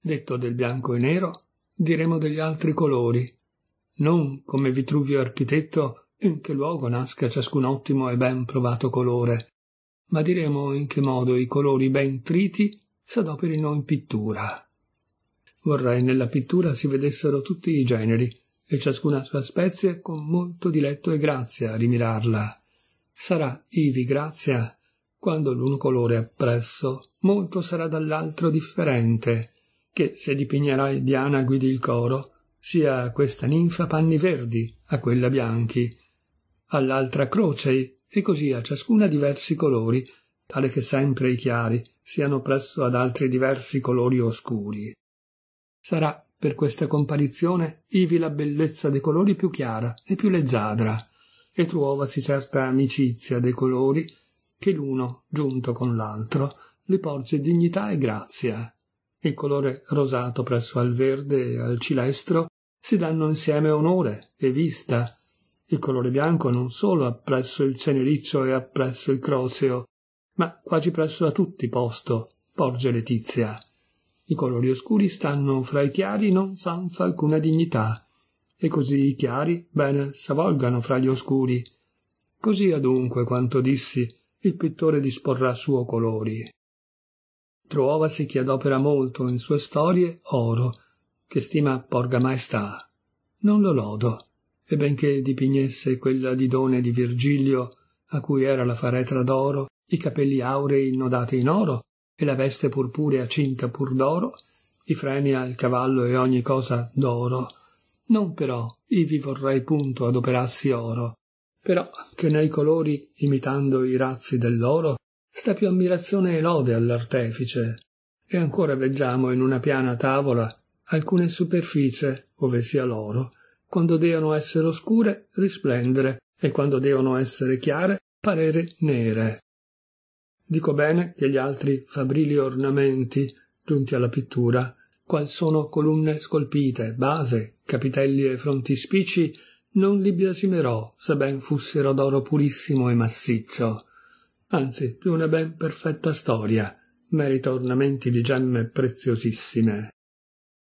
Detto del bianco e nero, diremo degli altri colori. Non, come Vitruvio architetto, in che luogo nasca ciascun ottimo e ben provato colore, ma diremo in che modo i colori ben triti s'adoperino in pittura. Vorrei nella pittura si vedessero tutti i generi e ciascuna sua specie con molto diletto e grazia a rimirarla. Sarà ivi grazia quando l'uno colore appresso molto sarà dall'altro differente che, se dipingerai Diana guidi il coro, sia a questa ninfa panni verdi, a quella bianchi, all'altra crocei, e così a ciascuna diversi colori, tale che sempre i chiari siano presso ad altri diversi colori oscuri. Sarà per questa comparizione ivi la bellezza dei colori più chiara e più leggiadra, e trovasi certa amicizia dei colori che l'uno, giunto con l'altro, li porge dignità e grazia. Il colore rosato presso al verde e al cilestro si danno insieme onore e vista. Il colore bianco non solo appresso il cenericcio e appresso il croceo, ma quasi presso a tutti posto, porge Letizia. I colori oscuri stanno fra i chiari non senza alcuna dignità, e così i chiari bene s'avolgano fra gli oscuri. Così adunque quanto dissi, il pittore disporrà suo colori trovasi chi adopera molto in sue storie oro, che stima porga maestà. Non lo lodo, e benché dipignesse quella didone di Virgilio, a cui era la faretra d'oro, i capelli aurei nodati in oro, e la veste purpurea cinta pur d'oro, i freni al cavallo e ogni cosa d'oro. Non però ivi vorrei punto adoperassi oro, però che nei colori, imitando i razzi dell'oro, sta più ammirazione e lode all'artefice, e ancora veggiamo in una piana tavola alcune superfici ove sia l'oro, quando devono essere oscure risplendere e quando devono essere chiare parere nere. Dico bene che gli altri fabrili ornamenti, giunti alla pittura, qual sono colonne scolpite, base, capitelli e frontispici, non li biasimerò se ben fossero d'oro purissimo e massiccio, anzi più una ben perfetta storia, merita ornamenti di gemme preziosissime.